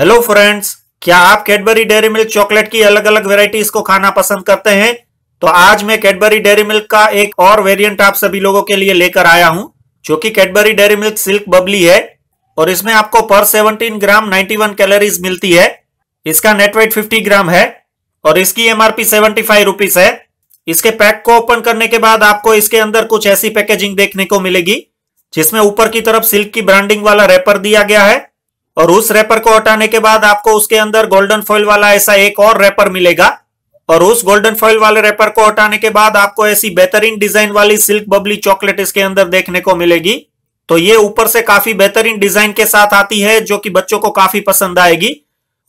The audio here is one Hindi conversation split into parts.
हेलो फ्रेंड्स क्या आप कैडबरी डेयरी मिल्क चॉकलेट की अलग अलग वेराइटी को खाना पसंद करते हैं तो आज मैं कैडबरी डेयरी मिल्क का एक और वेरिएंट आप सभी लोगों के लिए लेकर आया हूं जो कि Cadbury dairy milk silk bubbly है और इसमें आपको पर 17 ग्राम 91 कैलोरीज मिलती है इसका नेटवेट 50 ग्राम है और इसकी एमआरपी सेवेंटी फाइव है इसके पैक को ओपन करने के बाद आपको इसके अंदर कुछ ऐसी पैकेजिंग देखने को मिलेगी जिसमें ऊपर की तरफ सिल्क की ब्रांडिंग वाला रेपर दिया गया है और उस रेपर को हटाने के बाद आपको उसके अंदर गोल्डन फॉइल वाला ऐसा एक और रेपर मिलेगा और उस गोल्डन फॉइल वाले रेपर को हटाने के बाद आपको ऐसी बेहतरीन डिजाइन वाली सिल्क बबली चॉकलेट इसके अंदर देखने को मिलेगी तो ये ऊपर से काफी बेहतरीन डिजाइन के साथ आती है जो कि बच्चों को काफी पसंद आएगी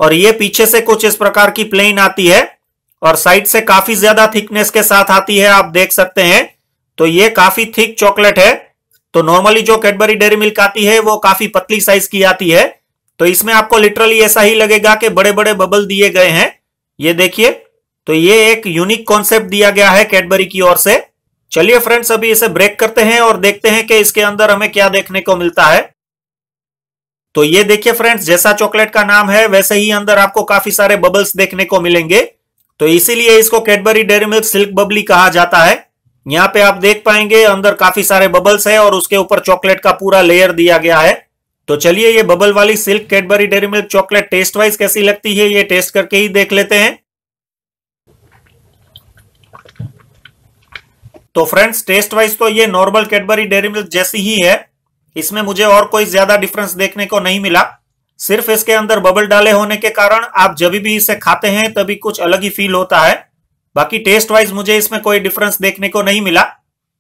और ये पीछे से कुछ इस प्रकार की प्लेन आती है और साइड से काफी ज्यादा थिकनेस के साथ आती है आप देख सकते हैं तो ये काफी थिक चॉकलेट है तो नॉर्मली जो कैडबरी डेरी मिल्क आती है वो काफी पतली साइज की आती है तो इसमें आपको लिटरली ऐसा ही लगेगा कि बड़े बड़े बबल दिए गए हैं ये देखिए तो ये एक यूनिक कॉन्सेप्ट दिया गया है कैडबरी की ओर से चलिए फ्रेंड्स अभी इसे ब्रेक करते हैं और देखते हैं कि इसके अंदर हमें क्या देखने को मिलता है तो ये देखिए फ्रेंड्स जैसा चॉकलेट का नाम है वैसे ही अंदर आपको काफी सारे बबल्स देखने को मिलेंगे तो इसीलिए इसको Cadbury dairy milk silk bubbly कहा जाता है यहाँ पे आप देख पाएंगे अंदर काफी सारे बबल्स है और उसके ऊपर चॉकलेट का पूरा लेयर दिया गया है तो चलिए ये बबल वाली silk Cadbury dairy milk chocolate taste wise कैसी लगती है ये टेस्ट करके ही देख लेते हैं तो फ्रेंड्स टेस्ट वाइज तो ये नॉर्मल कैडबरी डेरी मिल्क जैसी ही है इसमें मुझे और कोई ज्यादा डिफरेंस देखने को नहीं मिला सिर्फ इसके अंदर बबल डाले होने के कारण आप जब भी इसे खाते हैं तभी कुछ अलग ही फील होता है बाकी टेस्ट वाइज मुझे इसमें कोई डिफरेंस देखने को नहीं मिला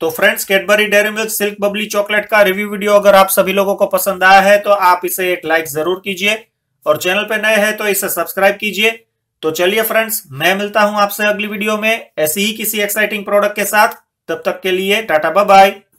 तो friends Cadbury dairy milk silk bubbly chocolate का रिव्यू वीडियो अगर आप सभी लोगों को पसंद आया है तो आप इसे एक लाइक जरूर कीजिए और चैनल पर नए हैं तो इसे सब्सक्राइब कीजिए तो चलिए फ्रेंड्स मैं मिलता हूं आपसे अगली वीडियो में ऐसी ही किसी एक्साइटिंग प्रोडक्ट के साथ तब तक के लिए टाटा बाय